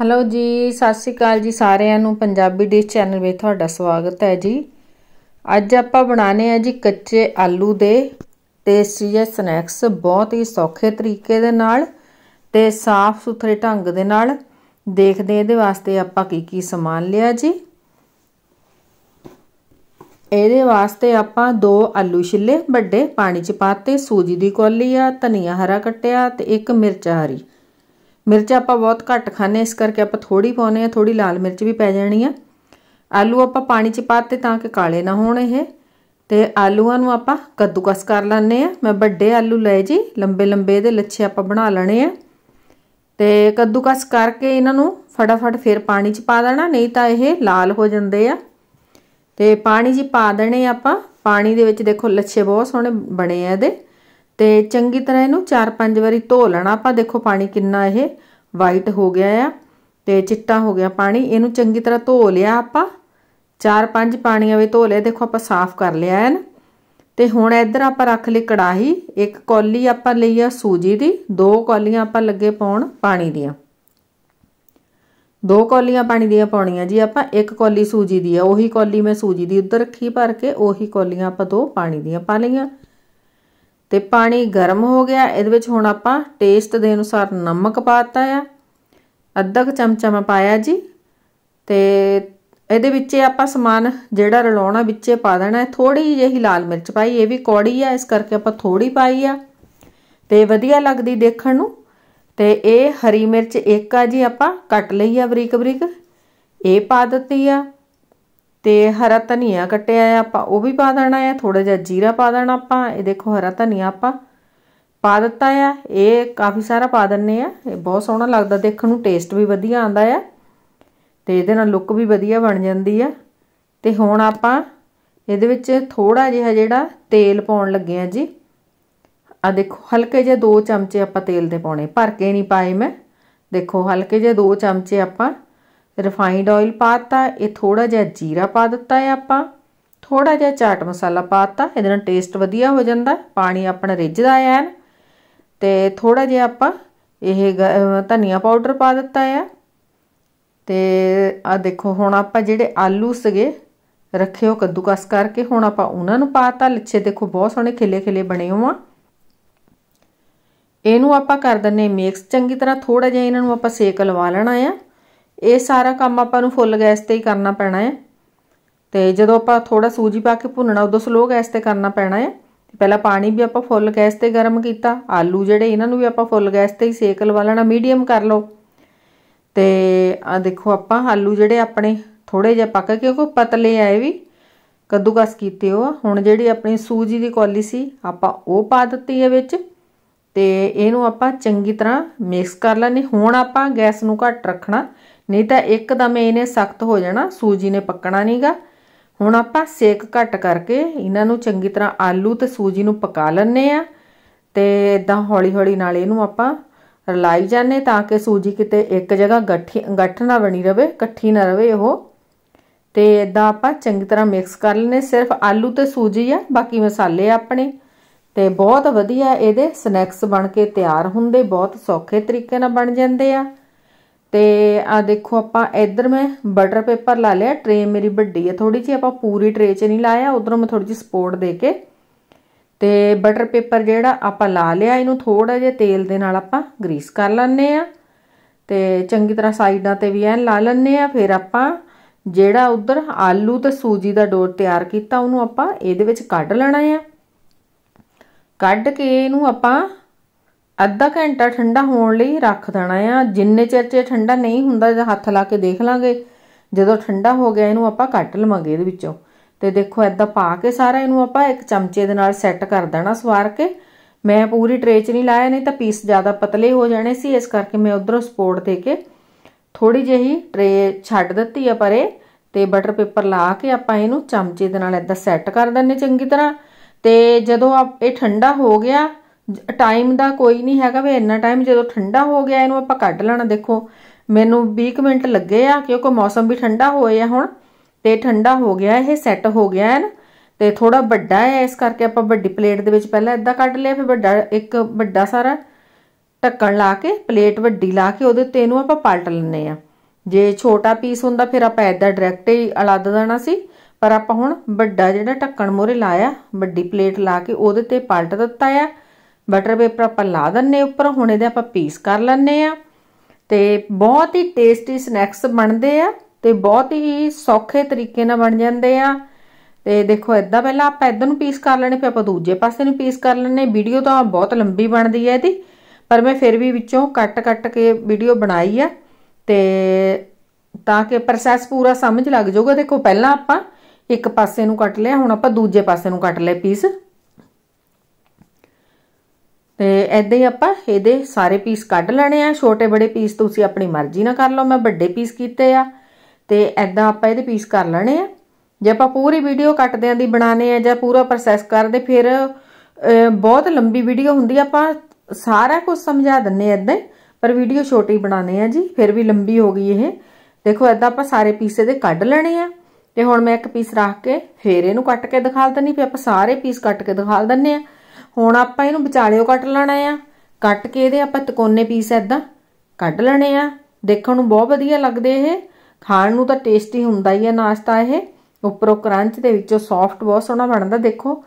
hello ਜੀ ਸਤਿ ਸ਼੍ਰੀ ਅਕਾਲ ਜੀ ਸਾਰਿਆਂ ਨੂੰ ਪੰਜਾਬੀ ਡਿਸ਼ ਚੈਨਲ ਵਿੱਚ ਤੁਹਾਡਾ ਸਵਾਗਤ ਹੈ ਜੀ ਅੱਜ ਆਪਾਂ ਬਣਾਉਣੇ ਆ ਜੀ ਕੱਚੇ ਆਲੂ ਦੇ ਟੇਸਟੀ ਜਿਹੇ ਸਨੈਕਸ ਬਹੁਤ ਹੀ ਸੌਖੇ ਤਰੀਕੇ ਦੇ ਨਾਲ ਤੇ ਸਾਫ਼ ਸੁਥਰੇ ਢੰਗ ਦੇ ਨਾਲ ਦੇਖਦੇ ਇਹਦੇ ਵਾਸਤੇ ਆਪਾਂ ਕੀ ਕੀ ਸਮਾਨ ਲਿਆ ਜੀ ਇਹਦੇ ਵਾਸਤੇ ਆਪਾਂ ਦੋ ਆਲੂ ਛਿੱਲੇ ਵੱਡੇ ਪਾਣੀ 'ਚ ਪਾਤੇ ਸੂਜੀ ਦੀ ਕੋਲੀ ਆ ਧਨੀਆ ਹਰਾ ਕੱਟਿਆ ਤੇ ਇੱਕ ਮਿਰਚ ਹਰੀ ਮਿਰਚ ਆਪਾਂ ਬਹੁਤ ਘੱਟ ਖਾਣੇ ਇਸ ਕਰਕੇ ਆਪਾਂ ਥੋੜੀ ਪਾਉਨੇ ਆ ਥੋੜੀ ਲਾਲ ਮਿਰਚ ਵੀ ਪੈ ਜਾਣੀ ਆ ਆਲੂ ਆਪਾਂ ਪਾਣੀ 'ਚ ਪਾਤੇ ਤਾਂ ਕਿ ਕਾਲੇ ਨਾ ਹੋਣ ਇਹ ਤੇ ਆਲੂਆਂ ਨੂੰ ਆਪਾਂ ਕੱਦੂਕਸ ਕਰ ਲੈਣੇ ਆ ਮੈਂ ਵੱਡੇ ਆਲੂ ਲਏ ਜੀ ਲੰਬੇ ਲੰਬੇ ਇਹਦੇ ਲੱਛੇ ਆਪਾਂ ਬਣਾ ਲੈਣੇ ਆ ਤੇ ਕੱਦੂਕਸ ਕਰਕੇ ਇਹਨਾਂ ਨੂੰ ਫਟਾਫਟ ਫੇਰ ਪਾਣੀ 'ਚ ਪਾ ਦੇਣਾ ਨਹੀਂ ਤਾਂ ਇਹ ਲਾਲ ਹੋ ਜਾਂਦੇ ਆ ਤੇ ਪਾਣੀ ਜੀ ਪਾ ਦੇਣੇ ਆਪਾਂ ਪਾਣੀ ਦੇ ਵਿੱਚ ਦੇਖੋ ਲੱਛੇ ਬਹੁਤ ਸੋਹਣੇ ਬਣੇ ਆ ਇਹਦੇ ਤੇ ਚੰਗੀ ਤਰ੍ਹਾਂ ਇਹਨੂੰ 4-5 ਵਾਰੀ ਧੋ ਲੈਣਾ ਆਪਾਂ ਦੇਖੋ ਪਾਣੀ ਕਿੰਨਾ ਇਹ ਵਾਈਟ ਹੋ ਗਿਆ ਆ ਤੇ ਚਿੱਟਾ ਹੋ ਗਿਆ ਪਾਣੀ ਇਹਨੂੰ ਚੰਗੀ ਤਰ੍ਹਾਂ ਧੋ ਲਿਆ ਆਪਾਂ 4-5 ਪਾਣੀਆਂ ਵਿੱਚ ਧੋ ਲਿਆ ਦੇਖੋ ਆਪਾਂ ਸਾਫ਼ ਕਰ ਲਿਆ ਹੈ ਨਾ ਤੇ ਹੁਣ ਇੱਧਰ ਆਪਾਂ ਰੱਖ ਲਈ ਕੜਾਹੀ ਇੱਕ ਕੌਲੀ ਆਪਾਂ ਲਈ ਆ ਸੂਜੀ ਦੀ ਦੋ ਕੌਲੀਆਂ ਆਪਾਂ ਲੱਗੇ ਪਾਉਣ ਪਾਣੀ ਦੀਆਂ ਦੋ ਕੌਲੀਆਂ ਪਾਣੀ ਦੀਆਂ ਪਾਉਣੀਆਂ ਜੀ ਆਪਾਂ ਇੱਕ ਕੌਲੀ ਸੂਜੀ ਦੀ ਆ ਉਹੀ ਕੌਲੀ ਮੈਂ ਸੂਜੀ ਦੀ ਉੱਧਰ ਰੱਖੀ ਭਰ ਕੇ ਉਹੀ ਕੌਲੀਆਂ ਆਪਾਂ ਦੋ ਪਾਣੀ ਦੀਆਂ ਪਾ ਲਈਆਂ ਤੇ ਪਾਣੀ ਗਰਮ ਹੋ ਗਿਆ ਇਹਦੇ ਵਿੱਚ ਹੁਣ ਆਪਾਂ ਟੇਸਟ ਦੇ ਅਨੁਸਾਰ ਨਮਕ ਪਾਤਾ ਆ ਅੱਧਾ ਕੁ ਚਮਚਾ ਮੈਂ ਪਾਇਆ ਜੀ ਤੇ ਇਹਦੇ ਵਿੱਚ ਆਪਾਂ ਸਮਾਨ ਜਿਹੜਾ ਰਲਾਉਣਾ ਵਿੱਚੇ ਪਾ ਦੇਣਾ ਥੋੜੀ ਜਿਹੀ ਲਾਲ ਮਿਰਚ ਪਾਈ ਇਹ ਵੀ ਕੌੜੀ ਆ ਇਸ ਕਰਕੇ ਆਪਾਂ ਥੋੜੀ ਪਾਈ ਆ ਤੇ ਵਧੀਆ ਲੱਗਦੀ ਦੇਖਣ ਨੂੰ ਤੇ ਇਹ ਹਰੀ ਮਿਰਚ ਇੱਕ ਆ ਜੀ ਆਪਾਂ ਕੱਟ ਲਈ ਆ ਬਰੀਕ ਬਰੀਕ ਇਹ ਪਾ ਦਿੱਤੀ ਆ ਤੇ ਹਰਾ ਧਨੀਆ ਕੱਟਿਆ ਆ ਆਪਾਂ ਉਹ ਵੀ ਪਾ ਦੇਣਾ ਆ ਥੋੜਾ ਜਿਹਾ ਜੀਰਾ ਪਾ ਦੇਣਾ ਆਪਾਂ ਇਹ ਦੇਖੋ ਹਰਾ ਧਨੀਆ ਆਪਾਂ ਪਾ ਦਿੱਤਾ ਆ ਇਹ ਕਾਫੀ ਸਾਰਾ ਪਾ ਦਿੰਨੇ ਆ ਇਹ ਬਹੁਤ ਸੋਹਣਾ ਲੱਗਦਾ ਦੇਖਣ ਨੂੰ ਟੇਸਟ ਵੀ ਵਧੀਆ ਆਂਦਾ ਆ ਤੇ ਇਹਦੇ ਨਾਲ ਲੁੱਕ ਵੀ ਵਧੀਆ ਬਣ ਜਾਂਦੀ ਆ ਤੇ ਹੁਣ ਆਪਾਂ ਇਹਦੇ ਵਿੱਚ ਥੋੜਾ ਜਿਹਾ ਜਿਹੜਾ ਤੇਲ ਪਾਉਣ ਲੱਗੇ ਆ ਜੀ ਆ ਦੇਖੋ ਹਲਕੇ ਜਿਹੇ 2 ਚਮਚੇ ਆਪਾਂ ਤੇਲ ਦੇ ਪਾਉਣੇ ਭਰ ਕੇ ਨਹੀਂ ਪਾਏ ਮੈਂ ਦੇਖੋ ਹਲਕੇ ਜਿਹੇ 2 ਚਮਚੇ ਆਪਾਂ ਰਿਫਾਈਨਡ ਆਇਲ ਪਾਤਾ ਇਹ ਥੋੜਾ ਜਿਹਾ ਜੀਰਾ ਪਾ ਦਿੱਤਾ ਹੈ ਆਪਾਂ ਥੋੜਾ ਜਿਹਾ ਚਾਟ ਮਸਾਲਾ ਪਾਤਾ ਇਹਦੇ ਨਾਲ ਟੇਸਟ ਵਧੀਆ ਹੋ ਜਾਂਦਾ ਪਾਣੀ ਆਪਣਾ ਰਿੱਝਦਾ ਹੈ ਤੇ ਥੋੜਾ ਜਿਹਾ ਆਪਾਂ ਇਹ ਧਨੀਆ ਪਾਊਡਰ ਪਾ ਦਿੱਤਾ ਹੈ ਤੇ ਆ ਦੇਖੋ ਹੁਣ ਆਪਾਂ ਜਿਹੜੇ ਆਲੂ ਸੀਗੇ ਰੱਖਿਓ ਕੱਦੂਕਸ ਕਰਕੇ ਹੁਣ ਆਪਾਂ ਉਹਨਾਂ ਨੂੰ ਪਾਤਾ ਲਿੱਛੇ ਦੇਖੋ ਬਹੁਤ ਸੋਹਣੇ ਖਿਲੇ ਖਿਲੇ ਬਣੇ ਹੋਆ ਇਹਨੂੰ ਆਪਾਂ ਕਰ ਦਨੇ ਮਿਕਸ ਚੰਗੀ ਤਰ੍ਹਾਂ ਥੋੜਾ ਜਿਹਾ ਇਹਨਾਂ ਨੂੰ ਆਪਾਂ ਸੇਕ ਲਵਾ ਲੈਣਾ ਆ ਇਹ ਸਾਰਾ ਕੰਮ ਆਪਾਂ ਨੂੰ ਫੁੱਲ ਗੈਸ ਤੇ ਹੀ ਕਰਨਾ ਪੈਣਾ ਹੈ ਤੇ ਜਦੋਂ ਆਪਾਂ ਥੋੜਾ ਸੂਜੀ ਪਾ ਕੇ ਭੁੰਨਣਾ ਉਦੋਂ ਸਲੋ ਗੈਸ ਤੇ ਕਰਨਾ ਪੈਣਾ ਹੈ ਪਹਿਲਾਂ ਪਾਣੀ ਵੀ ਆਪਾਂ ਫੁੱਲ ਗੈਸ ਤੇ ਗਰਮ ਕੀਤਾ ਆਲੂ ਜਿਹੜੇ ਇਹਨਾਂ ਨੂੰ ਵੀ ਆਪਾਂ ਫੁੱਲ ਗੈਸ ਤੇ ਹੀ ਸੇਕ ਲਵਾ ਲੈਣਾ ਮੀਡੀਅਮ ਕਰ ਲਓ ਤੇ ਆ ਦੇਖੋ ਆਪਾਂ ਆਲੂ ਜਿਹੜੇ ਆਪਣੇ ਥੋੜੇ ਜਿਹਾ ਪੱਕ ਕਿਉਂਕਿ ਪਤਲੇ ਆਏ ਵੀ ਕੱਦੂਕਸ ਕੀਤੇ ਹੋ ਹੁਣ ਜਿਹੜੀ ਆਪਣੀ ਸੂਜੀ ਦੀ ਕੋਲੀ ਸੀ ਆਪਾਂ ਉਹ ਪਾ ਦਿੱਤੀ ਹੈ ਵਿੱਚ ਤੇ ਇਹਨੂੰ ਆਪਾਂ ਚੰਗੀ ਤਰ੍ਹਾਂ ਮਿਕਸ ਕਰ ਲੈਣੀ ਹੁਣ ਆਪਾਂ ਗੈਸ ਨੂੰ ਘੱਟ ਰੱਖਣਾ ਨਹੀਂ ਤਾਂ ਇੱਕਦਮ ਇਹਨੇ ਸਖਤ ਹੋ ਜਾਣਾ ਸੂਜੀ ਨੇ ਪੱਕਣਾ ਨਹੀਂਗਾ ਹੁਣ ਆਪਾਂ ਸੇਕ ਘੱਟ ਕਰਕੇ ਇਹਨਾਂ ਨੂੰ ਚੰਗੀ ਤਰ੍ਹਾਂ ਆਲੂ ਤੇ ਸੂਜੀ ਨੂੰ ਪਕਾ ਲੈਣੇ ਆ ਤੇ ਇਦਾਂ ਹੌਲੀ-ਹੌਲੀ ਨਾਲ ਇਹਨੂੰ ਆਪਾਂ ਰਲਾਈ ਜਾਂਦੇ ਤਾਂ ਕਿ ਸੂਜੀ ਕਿਤੇ ਇੱਕ ਜਗ੍ਹਾ ਗੱਠੀ ਗੱਠ ਨਾ ਬਣੀ ਰਵੇ ਇਕੱਠੀ ਨਾ ਰਵੇ ਉਹ ਤੇ ਇਦਾਂ ਆਪਾਂ ਚੰਗੀ ਤਰ੍ਹਾਂ ਮਿਕਸ ਕਰ ਲੈਣੇ ਸਿਰਫ ਆਲੂ ਤੇ ਸੂਜੀ ਆ ਬਾਕੀ ਮਸਾਲੇ ਆਪਣੇ ਤੇ ਬਹੁਤ ਵਧੀਆ ਇਹਦੇ ਸਨੈਕਸ ਬਣ ਕੇ ਤਿਆਰ ਹੁੰਦੇ ਬਹੁਤ ਸੌਖੇ ਤਰੀਕੇ ਨਾਲ ਬਣ ਜਾਂਦੇ ਆ ਤੇ ਆ ਦੇਖੋ ਆਪਾਂ ਇੱਧਰ ਮੈਂ ਬਟਰ ਪੇਪਰ ਲਾ ਲਿਆ ਟ੍ਰੇ ਮੇਰੀ ਵੱਡੀ ਹੈ ਥੋੜੀ ਜਿਹੀ ਆਪਾਂ ਪੂਰੀ ਟ੍ਰੇ 'ਚ ਨਹੀਂ ਲਾਇਆ ਉਧਰੋਂ ਮੈਂ ਥੋੜੀ ਜਿਹੀ ਸਪੋਰਟ ਦੇ ਕੇ ਤੇ ਬਟਰ ਪੇਪਰ ਜਿਹੜਾ ਆਪਾਂ ਲਾ ਲਿਆ ਇਹਨੂੰ ਥੋੜਾ ਜਿਹਾ ਤੇਲ ਦੇ ਨਾਲ ਆਪਾਂ ਗਰੀਸ ਕਰ ਲੈਣੇ ਆ ਤੇ ਚੰਗੀ ਤਰ੍ਹਾਂ ਸਾਈਡਾਂ ਤੇ ਵੀ ਐਨ ਲਾ ਲੈਣੇ ਆ ਫਿਰ ਆਪਾਂ ਜਿਹੜਾ ਉਧਰ ਆਲੂ ਤੇ ਸੂਜੀ ਦਾ ਡੋਰ ਤਿਆਰ ਕੀਤਾ ਉਹਨੂੰ ਆਪਾਂ ਇਹਦੇ ਵਿੱਚ ਕੱਢ ਲੈਣਾ ਆ ਕੱਢ ਕੇ ਇਹਨੂੰ ਆਪਾਂ ਅੱਧਾ ਘੰਟਾ ਠੰਡਾ ਹੋਣ ਲਈ ਰੱਖ ਦੇਣਾ ਆ ਜਿੰਨੇ ਚਿਰ ਚ ਠੰਡਾ ਨਹੀਂ ਹੁੰਦਾ ਜਦ ਹੱਥ ਲਾ ਕੇ ਦੇਖ ਲਾਂਗੇ ਜਦੋਂ ਠੰਡਾ ਹੋ ਗਿਆ ਇਹਨੂੰ ਆਪਾਂ ਕੱਟ ਲਵਾਂਗੇ ਇਹਦੇ ਵਿੱਚੋਂ ਤੇ ਦੇਖੋ ਐਦਾਂ ਪਾ ਕੇ ਸਾਰਾ ਇਹਨੂੰ ਆਪਾਂ ਇੱਕ ਚਮਚੇ ਦੇ ਨਾਲ ਸੈੱਟ ਕਰ ਦੇਣਾ ਸਵਾਰ ਕੇ ਮੈਂ ਪੂਰੀ ਟ੍ਰੇ 'ਚ ਨਹੀਂ ਲਾਇਆ ਨਹੀਂ ਤਾਂ ਪੀਸ ਜ਼ਿਆਦਾ ਪਤਲੇ ਹੋ ਜਾਣੇ ਸੀ ਇਸ ਕਰਕੇ ਮੈਂ ਉਧਰੋਂ ਸਪੋਰਟ ਦੇ ਕੇ ਥੋੜੀ ਜਿਹੀ ਟ੍ਰੇ ਛੱਡ ਦਿੱਤੀ ਆ ਪਰੇ ਤੇ ਬਟਰ ਪੇਪਰ ਲਾ ਕੇ ਆਪਾਂ ਇਹਨੂੰ ਚਮਚੇ ਦੇ ਨਾਲ ਐਦਾਂ ਸੈੱਟ ਕਰ ਦਿੰਨੇ ਚੰਗੀ ਤਰ੍ਹਾਂ ਤੇ ਜਦੋਂ ਇਹ ਠੰਡਾ ਹੋ ਗਿਆ ਟਾਈਮ ਦਾ ਕੋਈ ਨਹੀਂ ਹੈਗਾ ਵੀ ਇੰਨਾ ਟਾਈਮ ਜਦੋਂ ਠੰਡਾ ਹੋ ਗਿਆ ਇਹਨੂੰ ਆਪਾਂ ਕੱਢ ਲੈਣਾ ਦੇਖੋ ਮੈਨੂੰ 20 ਮਿੰਟ ਲੱਗੇ ਆ ਕਿਉਂਕਿ ਮੌਸਮ ਵੀ ਠੰਡਾ ਹੋਇਆ ਹੁਣ ਤੇ ਠੰਡਾ ਹੋ ਗਿਆ ਇਹ ਸੈੱਟ ਹੋ ਗਿਆ ਹੈ ਨਾ ਤੇ ਥੋੜਾ ਵੱਡਾ ਹੈ ਇਸ ਕਰਕੇ ਆਪਾਂ ਵੱਡੀ ਪਲੇਟ ਦੇ ਵਿੱਚ ਪਹਿਲਾਂ ਇਦਾਂ ਕੱਢ ਲਿਆ ਫਿਰ ਵੱਡਾ ਇੱਕ ਵੱਡਾ ਸਾਰਾ ਢੱਕਣ ਲਾ ਕੇ ਪਲੇਟ ਵੱਡੀ ਲਾ ਕੇ ਉਹਦੇ ਉੱਤੇ ਇਹਨੂੰ ਆਪਾਂ ਪਲਟ ਲੈਣੇ ਆ ਜੇ ਛੋਟਾ ਪੀਸ ਹੁੰਦਾ ਫਿਰ ਆਪਾਂ ਇਦਾਂ ਡਾਇਰੈਕਟ ਹੀ ਅਲੱਗ ਦੇਣਾ ਸੀ ਪਰ ਆਪਾਂ ਹੁਣ ਵੱਡਾ ਜਿਹੜਾ ਢੱਕਣ ਮੋਰੇ ਲਾਇਆ ਵੱਡੀ ਪਲੇਟ ਲਾ ਕੇ ਉਹਦੇ ਤੇ ਪਲਟ ਦਿੱਤਾ ਆ ਬਟਰ ਪੇਪਰ ਆਪਾਂ ਲਾ ਦੰਨੇ ਉੱਪਰ ਹੁਣ ਇਹਦੇ ਆਪਾਂ ਪੀਸ ਕਰ ਲੈਣੇ ਆ ਤੇ ਬਹੁਤ ਹੀ ਟੇਸਟੀ ਸਨੈਕਸ ਬਣਦੇ ਆ ਤੇ ਬਹੁਤ ਹੀ ਸੌਖੇ ਤਰੀਕੇ ਨਾਲ ਬਣ ਜਾਂਦੇ ਆ ਤੇ ਦੇਖੋ ਇਦਾਂ ਪਹਿਲਾਂ ਆਪਾਂ ਇਹਦਾਂ ਨੂੰ ਪੀਸ ਕਰ ਲੈਣੇ ਫਿਰ ਆਪਾਂ ਦੂਜੇ ਪਾਸੇ ਨੂੰ ਪੀਸ ਕਰ ਲੈਣੇ ਵੀਡੀਓ ਤਾਂ ਬਹੁਤ ਲੰਬੀ ਬਣਦੀ ਹੈ ਇਹਦੀ ਪਰ ਮੈਂ ਫਿਰ ਵੀ ਵਿੱਚੋਂ ਕੱਟ-ਕੱਟ ਕੇ ਵੀਡੀਓ ਬਣਾਈ ਆ ਤੇ ਤਾਂ ਕਿ ਪ੍ਰੋਸੈਸ ਪੂਰਾ ਸਮਝ ਲੱਗ ਜਾਊਗਾ ਦੇਖੋ ਪਹਿਲਾਂ ਆਪਾਂ ਇੱਕ ਪਾਸੇ ਨੂੰ ਕੱਟ ਲਿਆ ਹੁਣ ਆਪਾਂ ਦੂਜੇ ਪਾਸੇ ਨੂੰ ਕੱਟ ਲੈ ਪੀਸ ਤੇ ਐਦਾਂ ਹੀ ਆਪਾਂ ਇਹਦੇ ਸਾਰੇ ਪੀਸ ਕੱਢ ਲੈਣੇ ਆ ਛੋਟੇ ਬੜੇ ਪੀਸ ਤੁਸੀਂ ਆਪਣੀ ਮਰਜ਼ੀ ਨਾਲ ਕਰ ਲਓ ਮੈਂ ਵੱਡੇ ਪੀਸ ਕੀਤੇ ਆ ਤੇ ਐਦਾਂ ਆਪਾਂ ਇਹਦੇ ਪੀਸ ਕਰ ਲੈਣੇ ਆ ਜੇ ਆਪਾਂ ਪੂਰੀ ਵੀਡੀਓ ਕੱਟਦਿਆਂ ਦੀ ਬਣਾਣੇ ਆ ਜਾਂ ਪੂਰਾ ਪ੍ਰੋਸੈਸ ਕਰਦੇ ਫਿਰ ਬਹੁਤ ਲੰਬੀ ਵੀਡੀਓ ਹੁੰਦੀ ਆਪਾਂ ਸਾਰਾ ਕੁਝ ਸਮਝਾ ਦਿੰਨੇ ਐਦਾਂ ਪਰ ਵੀਡੀਓ ਛੋਟੀ ਬਣਾਣੇ ਆ ਜੀ ਫਿਰ ਵੀ ਲੰਬੀ ਹੋ ਗਈ ਇਹ ਦੇਖੋ ਐਦਾਂ ਆਪਾਂ ਸਾਰੇ ਪੀਸੇ ਦੇ ਕੱਢ ਲੈਣੇ ਆ ਤੇ ਹੁਣ ਮੈਂ ਇੱਕ ਪੀਸ ਰੱਖ ਕੇ ਫੇਰ ਇਹਨੂੰ ਕੱਟ ਕੇ ਦਿਖਾ ਦਨੀ ਫੇ ਆਪਾਂ ਸਾਰੇ ਪੀਸ ਕੱਟ ਕੇ ਦਿਖਾ ਦੰਨੇ ਆ ਹੁਣ ਆਪਾਂ ਇਹਨੂੰ ਵਿਚਾਲਿਓ ਕੱਟ ਲੈਣਾ ਆ ਕੱਟ ਕੇ ਇਹਦੇ ਆਪਾਂ ਤਕੋਨੇ ਪੀਸ ਐਦਾਂ ਕੱਢ ਲੈਣੇ ਆ ਦੇਖਣ ਨੂੰ ਬਹੁਤ ਵਧੀਆ ਲੱਗਦੇ ਇਹ ਖਾਣ ਨੂੰ ਤਾਂ ਟੇਸਟੀ ਹੁੰਦਾ ਹੀ ਆ ਨਾਸ਼ਤਾ ਇਹ ਉੱਪਰੋਂ ਕਰੰਚ ਦੇ ਵਿੱਚੋਂ ਸੌਫਟ ਬਹੁਤ ਸੋਹਣਾ ਬਣਦਾ ਦੇਖੋ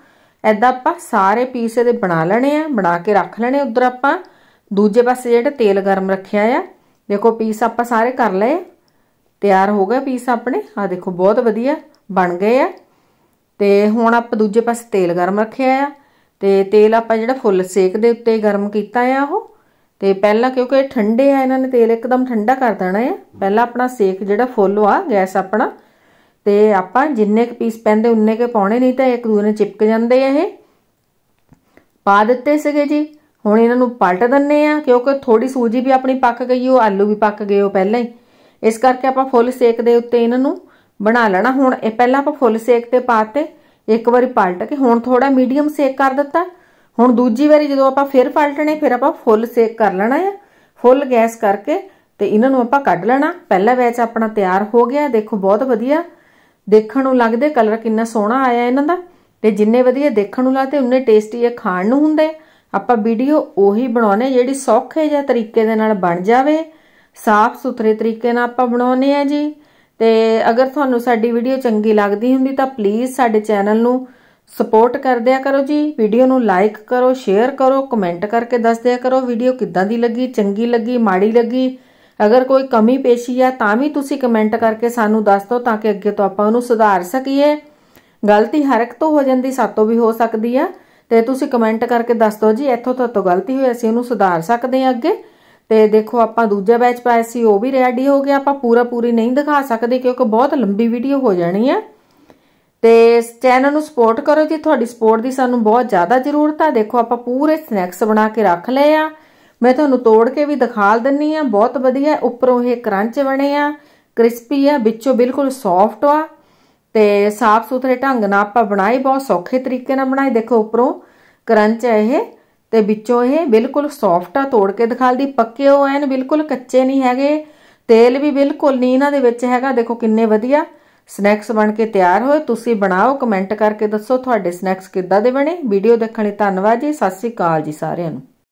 ਐਦਾਂ ਆਪਾਂ ਸਾਰੇ ਪੀਸ ਇਹਦੇ ਬਣਾ ਲੈਣੇ ਆ ਬਣਾ ਕੇ ਰੱਖ ਲੈਣੇ ਉਧਰ ਆਪਾਂ ਦੂਜੇ ਪਾਸੇ ਜਿਹੜਾ ਤੇਲ ਗਰਮ ਰੱਖਿਆ ਆ ਦੇਖੋ ਪੀਸ ਆਪਾਂ ਸਾਰੇ ਕਰ ਲਏ ਤਿਆਰ ਹੋ ਗਿਆ ਪੀਸ ਆਪਣੇ ਆ ਦੇਖੋ ਬਹੁਤ ਵਧੀਆ ਬਣ ਗਏ ਆ ਤੇ ਹੁਣ ਆਪਾਂ ਦੂਜੇ ਪਾਸੇ ਤੇਲ ਗਰਮ ਰੱਖਿਆ ਆ ਤੇ ਤੇਲ ਆਪਾਂ ਜਿਹੜਾ ਫੁੱਲ ਸੇਕ ਦੇ ਉੱਤੇ ਗਰਮ ਕੀਤਾ ਆ ਉਹ ਤੇ ਪਹਿਲਾਂ ਕਿਉਂਕਿ ਇਹ ਠੰਡੇ ਆ ਇਹਨਾਂ ਨੇ ਤੇਲ ਇੱਕਦਮ ਠੰਡਾ ਕਰ ਦੇਣਾ ਆ ਪਹਿਲਾਂ ਆਪਣਾ ਸੇਕ ਜਿਹੜਾ ਫੁੱਲ ਆ ਗੈਸ ਆਪਣਾ ਤੇ ਆਪਾਂ ਜਿੰਨੇ ਕੁ ਪੀਸ ਪੈਂਦੇ ਉਨੇ ਕੇ ਪਾਉਣੇ ਨਹੀਂ ਤਾਂ ਇੱਕ ਦੂਜੇ ਨਾਲ ਚਿਪਕ ਜਾਂਦੇ ਆ ਇਹ ਪਾ ਦਿੱਤੇ ਸੀਗੇ ਜੀ ਹੁਣ ਇਹਨਾਂ ਨੂੰ ਪਲਟ ਦੰਨੇ ਆ ਕਿਉਂਕਿ ਥੋੜੀ ਸੂਜੀ ਵੀ ਆਪਣੀ ਪੱਕ ਗਈ ਉਹ ਆਲੂ ਵੀ ਪੱਕ ਗਏ ਉਹ ਪਹਿਲਾਂ ਹੀ ਇਸ ਕਰਕੇ ਆਪਾਂ ਫੁੱਲ ਸੇਕ ਦੇ ਉੱਤੇ ਇਹਨਾਂ ਨੂੰ ਬਣਾ ਲੈਣਾ ਹੁਣ ਇਹ ਪਹਿਲਾਂ ਆਪਾਂ ਫੁੱਲ ਸੇਕ ਤੇ ਪਾਤੇ ਇੱਕ ਵਾਰੀ ਪਲਟ ਕੇ ਹੁਣ ਥੋੜਾ ਮੀਡੀਅਮ ਸੇਕ ਕਰ ਦਿੱਤਾ ਹੁਣ ਦੂਜੀ ਵਾਰੀ ਜਦੋਂ ਆਪਾਂ ਫਿਰ ਪਲਟਣੇ ਫਿਰ ਆਪਾਂ ਫੁੱਲ ਸੇਕ ਕਰ ਲੈਣਾ ਹੈ ਫੁੱਲ ਗੈਸ ਕਰਕੇ ਤੇ ਇਹਨਾਂ ਨੂੰ ਆਪਾਂ ਕੱਢ ਲੈਣਾ ਪਹਿਲਾ ਬੈਚ ਆਪਣਾ ਤਿਆਰ ਹੋ ਗਿਆ ਦੇਖੋ ਬਹੁਤ ਵਧੀਆ ਦੇਖਣ ਨੂੰ ਲੱਗਦੇ ਕਲਰ ਕਿੰਨਾ ਸੋਹਣਾ ਆਇਆ ਇਹਨਾਂ ਦਾ ਤੇ ਜਿੰਨੇ ਵਧੀਆ ਦੇਖਣ ਨੂੰ ਲੱਗਦੇ ਉਨੇ ਟੇਸਟੀ ਇਹ ਖਾਣ ਨੂੰ ਹੁੰਦੇ ਆਪਾਂ ਵੀਡੀਓ ਉਹੀ ਬਣਾਉਣੇ ਜਿਹੜੀ ਸੌਖੇ ਜਿਹੇ ਤਰੀਕੇ ਦੇ ਨਾਲ ਬਣ ਜਾਵੇ ਸਾਫ਼ ਸੁਥਰੇ ਤਰੀਕੇ ਨਾਲ ਆਪਾਂ ਬਣਾਉਨੇ ਆ ਜੀ ਤੇ ਅਗਰ ਤੁਹਾਨੂੰ ਸਾਡੀ ਵੀਡੀਓ ਚੰਗੀ ਲੱਗਦੀ ਹੁੰਦੀ ਤਾਂ ਪਲੀਜ਼ ਸਾਡੇ ਚੈਨਲ ਨੂੰ ਸਪੋਰਟ ਕਰ ਦਿਆ ਕਰੋ ਜੀ ਵੀਡੀਓ ਨੂੰ ਲਾਈਕ ਕਰੋ ਸ਼ੇਅਰ ਕਰੋ ਕਮੈਂਟ ਕਰਕੇ ਦੱਸ ਦਿਆ ਕਰੋ ਵੀਡੀਓ ਕਿੱਦਾਂ ਦੀ ਲੱਗੀ ਚੰਗੀ ਲੱਗੀ ਮਾੜੀ ਲੱਗੀ ਅਗਰ ਕੋਈ ਕਮੀ ਪੇਸ਼ੀ ਆ ਤਾਂ ਵੀ ਤੁਸੀਂ ਕਮੈਂਟ ਕਰਕੇ ਸਾਨੂੰ ਦੱਸ ਦਿਓ ਤਾਂ ਕਿ ਅੱਗੇ ਤੋਂ ਆਪਾਂ ਉਹਨੂੰ ਸੁਧਾਰ ਸਕੀਏ ਗਲਤੀ ਹਰ ਇੱਕ ਤੋਂ ਹੋ ਜਾਂਦੀ ਸਾਤੋਂ ਵੀ ਹੋ ਸਕਦੀ ਆ ਤੇ ਤੁਸੀਂ ਕਮੈਂਟ ਕਰਕੇ ਦੱਸ ਦਿਓ ਜੀ ਇੱਥੋਂ ਤੋਂ ਗਲਤੀ ਹੋਈ ਅਸੀਂ ਉਹਨੂੰ ਸੁਧਾਰ ਸਕਦੇ ਆ ਅੱਗੇ ਤੇ ਦੇਖੋ ਆਪਾਂ ਦੂਜਾ ਬੈਚ ਪਾਇਆ ਸੀ ਉਹ ਵੀ ਰੈਡੀ ਹੋ ਗਿਆ ਆਪਾਂ ਪੂਰਾ ਪੂਰੀ ਨਹੀਂ ਦਿਖਾ ਸਕਦੇ ਕਿਉਂਕਿ ਬਹੁਤ ਲੰਬੀ ਵੀਡੀਓ ਹੋ ਜਾਣੀ ਹੈ ਤੇ ਚੈਨਲ ਨੂੰ ਸਪੋਰਟ ਕਰੋ ਜੀ ਤੁਹਾਡੀ ਸਪੋਰਟ ਦੀ ਸਾਨੂੰ ਬਹੁਤ ਜ਼ਿਆਦਾ ਜ਼ਰੂਰਤ ਆ ਦੇਖੋ ਆਪਾਂ ਪੂਰੇ ਸਨੈਕਸ ਬਣਾ ਕੇ ਰੱਖ ਲਏ ਆ ਮੈਂ ਤੁਹਾਨੂੰ ਤੋੜ ਕੇ ਵੀ ਦਿਖਾਲ ਦਿੰਨੀ ਆ ਬਹੁਤ ਵਧੀਆ ਉੱਪਰੋਂ ਇਹ ਕਰੰਚ ਬਣੇ ਆ ਕ੍ਰਿਸਪੀ ਆ ਵਿੱਚੋਂ ਬਿਲਕੁਲ ਸੌਫਟ ਆ ਤੇ ਸਾਫ਼ ਸੁਥਰੇ ਢੰਗ ਨਾਲ ਆਪਾਂ ਬਣਾਏ ਬਹੁਤ ਸੌਖੇ ਤਰੀਕੇ ਨਾਲ ਬਣਾਏ ਦੇਖੋ ਉੱਪਰੋਂ ਕਰੰਚ ਆ ਇਹ ਤੇ ਵਿੱਚੋਂ ਇਹ ਬਿਲਕੁਲ ਸੌਫਟ ਆ ਤੋੜ ਕੇ ਦਿਖਾ ਦੀ ਪੱਕੇ ਹੋ ਐਨ ਬਿਲਕੁਲ ਕੱਚੇ ਨਹੀਂ ਹੈਗੇ ਤੇਲ ਵੀ ਬਿਲਕੁਲ ਨਹੀਂ ਇਹਨਾਂ ਦੇ ਵਿੱਚ ਹੈਗਾ ਦੇਖੋ ਕਿੰਨੇ ਵਧੀਆ ਸਨੈਕਸ ਬਣ ਕੇ ਤਿਆਰ ਹੋਏ ਤੁਸੀਂ ਬਣਾਓ ਕਮੈਂਟ ਕਰਕੇ ਦੱਸੋ ਤੁਹਾਡੇ ਸਨੈਕਸ ਕਿੱਦਾਂ ਦੇ ਬਣੇ ਵੀਡੀਓ ਦੇਖਣ ਲਈ ਧੰਨਵਾਦ ਜੀ ਸਤਿ ਸ੍ਰੀ ਅਕਾਲ ਜੀ ਸਾਰਿਆਂ ਨੂੰ